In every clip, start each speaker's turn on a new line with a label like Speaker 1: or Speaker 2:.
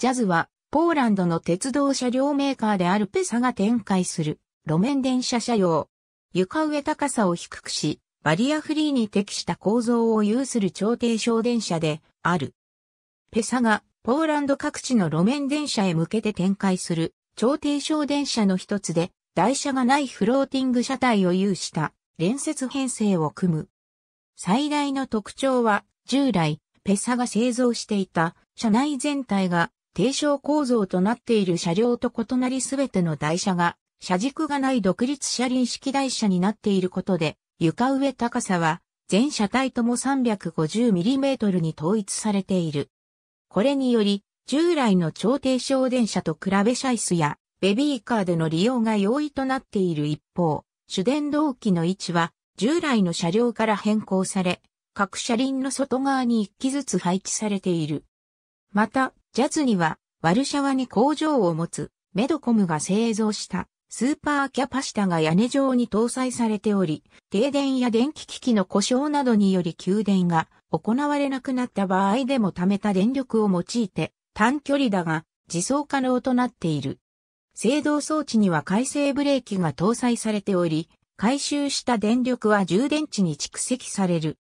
Speaker 1: ジャズは、ポーランドの鉄道車両メーカーであるペサが展開する、路面電車車両。床上高さを低くし、バリアフリーに適した構造を有する超低小電車である。ペサが、ポーランド各地の路面電車へ向けて展開する、超低小電車の一つで、台車がないフローティング車体を有した連接編成を組む。最大の特徴は、従来、ペサが製造していた車内全体が低床構造となっている車両と異なりすべての台車が、車軸がない独立車輪式台車になっていることで、床上高さは、全車体とも 350mm に統一されている。これにより、従来の超低床電車と比べ車椅子やベビーカーでの利用が容易となっている一方、主電動機の位置は従来の車両から変更され、各車輪の外側に1機ずつ配置されている。また、ジャズには、ワルシャワに工場を持つ、メドコムが製造した、スーパーキャパシタが屋根上に搭載されており、停電や電気機器の故障などにより給電が行われなくなった場合でも貯めた電力を用いて、短距離だが、自走可能となっている。制動装置には回生ブレーキが搭載されており、回収した電力は充電池に蓄積される。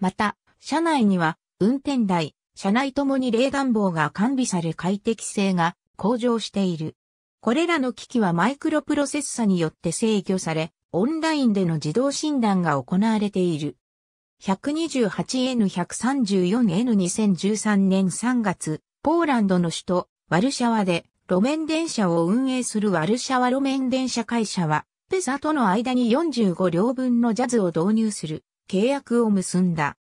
Speaker 1: また、車内には運転台、車内ともに冷暖房が完備され快適性が向上している。これらの機器はマイクロプロセッサによって制御され、オンラインでの自動診断が行われている。128N134N2013 年3月、ポーランドの首都、ワルシャワで、路面電車を運営するワルシャワ路面電車会社は、ペサとの間に45両分のジャズを導入する契約を結んだ。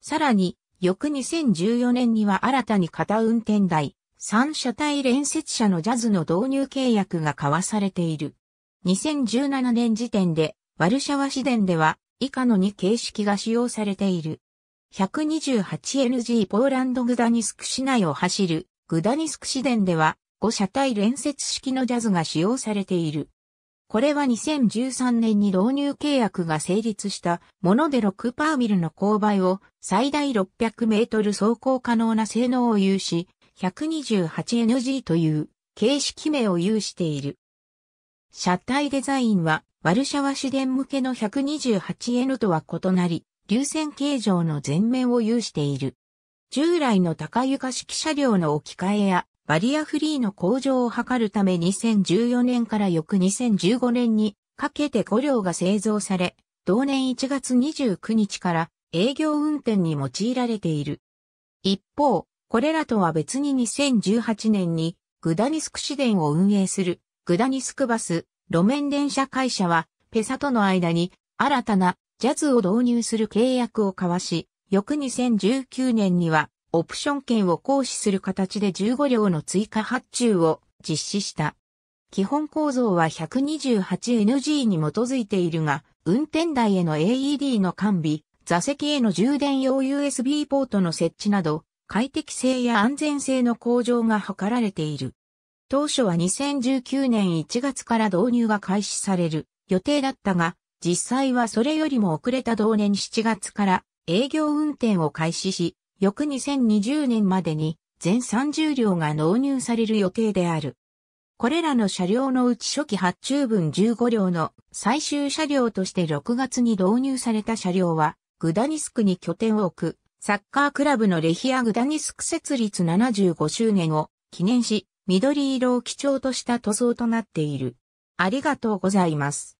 Speaker 1: さらに、翌2014年には新たに片運転台、三車体連接車のジャズの導入契約が交わされている。2017年時点で、ワルシャワ市電では、以下の2形式が使用されている。128NG ポーランドグダニスク市内を走る、グダニスク市電では、5車体連接式のジャズが使用されている。これは2013年に導入契約が成立したもので6パーミルの勾配を最大600メートル走行可能な性能を有し、128NG という形式名を有している。車体デザインはワルシャワ市電向けの 128N とは異なり、流線形状の全面を有している。従来の高床式車両の置き換えやバリアフリーの向上を図るため2014年から翌2015年にかけて5両が製造され、同年1月29日から営業運転に用いられている。一方、これらとは別に2018年にグダニスク市電を運営するグダニスクバス路面電車会社はペサとの間に新たなジャズを導入する契約を交わし、翌2019年にはオプション券を行使する形で15両の追加発注を実施した。基本構造は 128NG に基づいているが、運転台への AED の完備、座席への充電用 USB ポートの設置など、快適性や安全性の向上が図られている。当初は2019年1月から導入が開始される予定だったが、実際はそれよりも遅れた同年7月から営業運転を開始し、翌2020年までに全30両が納入される予定である。これらの車両のうち初期発注分15両の最終車両として6月に導入された車両は、グダニスクに拠点を置く、サッカークラブのレヒア・グダニスク設立75周年を記念し、緑色を基調とした塗装となっている。ありがとうございます。